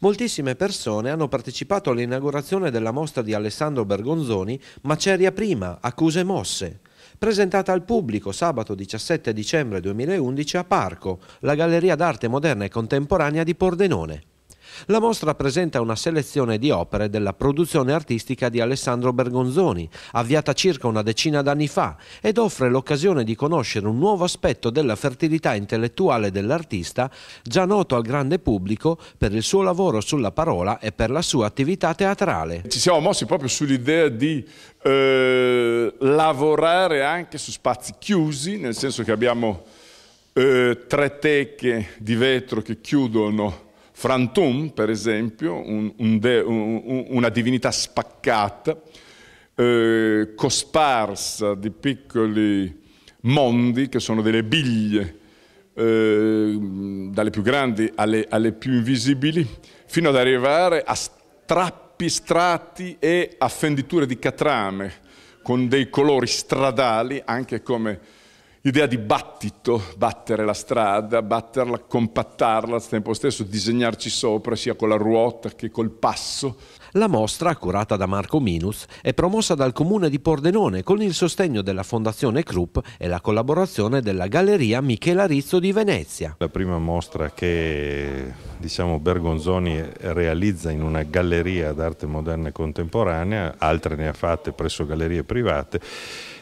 Moltissime persone hanno partecipato all'inaugurazione della mostra di Alessandro Bergonzoni Maceria Prima, Accuse Mosse, presentata al pubblico sabato 17 dicembre 2011 a Parco, la Galleria d'arte moderna e contemporanea di Pordenone. La mostra presenta una selezione di opere della produzione artistica di Alessandro Bergonzoni, avviata circa una decina d'anni fa, ed offre l'occasione di conoscere un nuovo aspetto della fertilità intellettuale dell'artista, già noto al grande pubblico per il suo lavoro sulla parola e per la sua attività teatrale. Ci siamo mossi proprio sull'idea di eh, lavorare anche su spazi chiusi, nel senso che abbiamo eh, tre teche di vetro che chiudono Frantum, per esempio, un, un de, un, una divinità spaccata, eh, cosparsa di piccoli mondi che sono delle biglie, eh, dalle più grandi alle, alle, più invisibili, fino ad arrivare a strappi, strati e a fenditure di catrame, con dei colori stradali, anche come idea di battito, battere la strada, batterla, compattarla, al tempo stesso disegnarci sopra sia con la ruota che col passo. La mostra, curata da Marco Minus, è promossa dal comune di Pordenone con il sostegno della Fondazione Krupp e la collaborazione della Galleria Michela Rizzo di Venezia. La prima mostra che diciamo, Bergonzoni realizza in una galleria d'arte moderna e contemporanea, altre ne ha fatte presso gallerie private,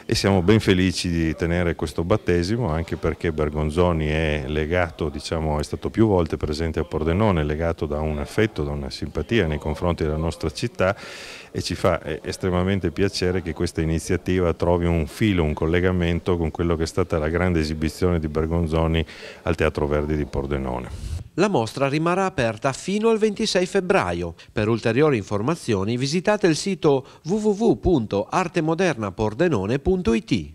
e siamo ben felici di tenere questo battesimo anche perché Bergonzoni è legato, diciamo, è stato più volte presente a Pordenone, legato da un affetto, da una simpatia nei confronti della nostra città e ci fa eh, estremamente piacere che questa iniziativa trovi un filo, un collegamento con quello che è stata la grande esibizione di Bergonzoni al Teatro Verdi di Pordenone. La mostra rimarrà aperta fino al 26 febbraio. Per ulteriori informazioni visitate il sito www.artemodernapordenone.it.